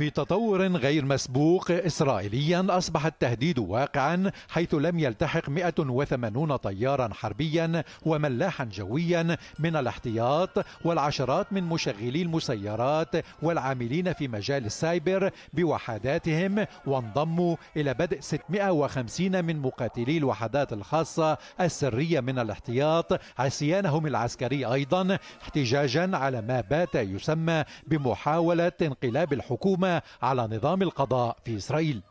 في تطور غير مسبوق إسرائيليا أصبح التهديد واقعا حيث لم يلتحق 180 طيارا حربيا وملاحا جويا من الاحتياط والعشرات من مشغلي المسيرات والعاملين في مجال السايبر بوحداتهم وانضموا إلى بدء 650 من مقاتلي الوحدات الخاصة السرية من الاحتياط عصيانهم العسكري أيضا احتجاجا على ما بات يسمى بمحاولة انقلاب الحكومة على نظام القضاء في إسرائيل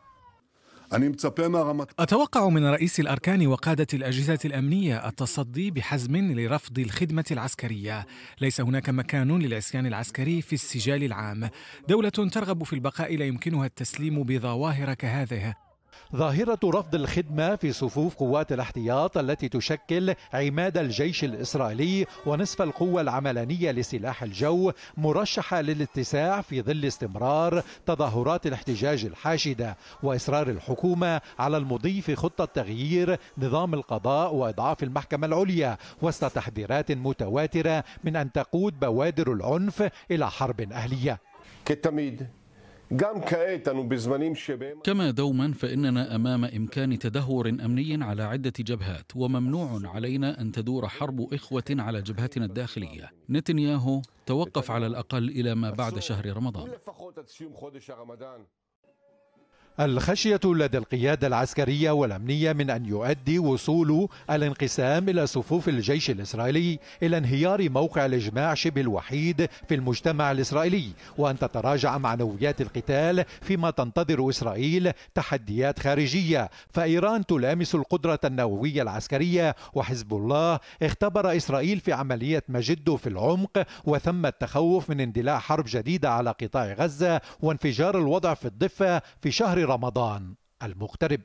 أتوقع من رئيس الأركان وقادة الأجهزة الأمنية التصدي بحزم لرفض الخدمة العسكرية ليس هناك مكان للعصيان العسكري في السجال العام دولة ترغب في البقاء لا يمكنها التسليم بظواهر كهذه ظاهرة رفض الخدمة في صفوف قوات الاحتياط التي تشكل عماد الجيش الإسرائيلي ونصف القوة العملانية لسلاح الجو مرشحة للاتساع في ظل استمرار تظاهرات الاحتجاج الحاشدة وإصرار الحكومة على المضي في خطة تغيير نظام القضاء وإضعاف المحكمة العليا وسط تحذيرات متواترة من أن تقود بوادر العنف إلى حرب أهلية كالتميد كما دوما فإننا أمام إمكان تدهور أمني على عدة جبهات وممنوع علينا أن تدور حرب إخوة على جبهتنا الداخلية نتنياهو توقف على الأقل إلى ما بعد شهر رمضان الخشية لدى القيادة العسكرية والأمنية من أن يؤدي وصول الانقسام إلى صفوف الجيش الإسرائيلي إلى انهيار موقع الإجماع شبه الوحيد في المجتمع الإسرائيلي وأن تتراجع معنويات القتال فيما تنتظر إسرائيل تحديات خارجية فإيران تلامس القدرة النووية العسكرية وحزب الله اختبر إسرائيل في عملية مجده في العمق وثم التخوف من اندلاع حرب جديدة على قطاع غزة وانفجار الوضع في الضفة في شهر رمضان المغترب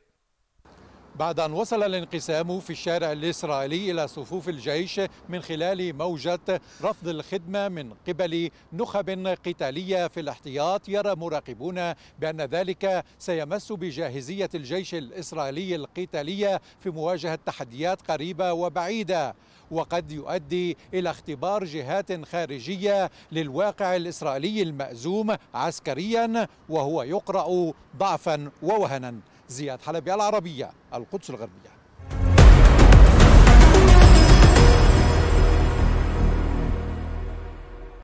بعد أن وصل الانقسام في الشارع الإسرائيلي إلى صفوف الجيش من خلال موجة رفض الخدمة من قبل نخب قتالية في الاحتياط يرى مراقبون بأن ذلك سيمس بجاهزية الجيش الإسرائيلي القتالية في مواجهة تحديات قريبة وبعيدة وقد يؤدي إلى اختبار جهات خارجية للواقع الإسرائيلي المأزوم عسكريا وهو يقرأ ضعفا ووهنا زياد حلبي العربية القدس الغربية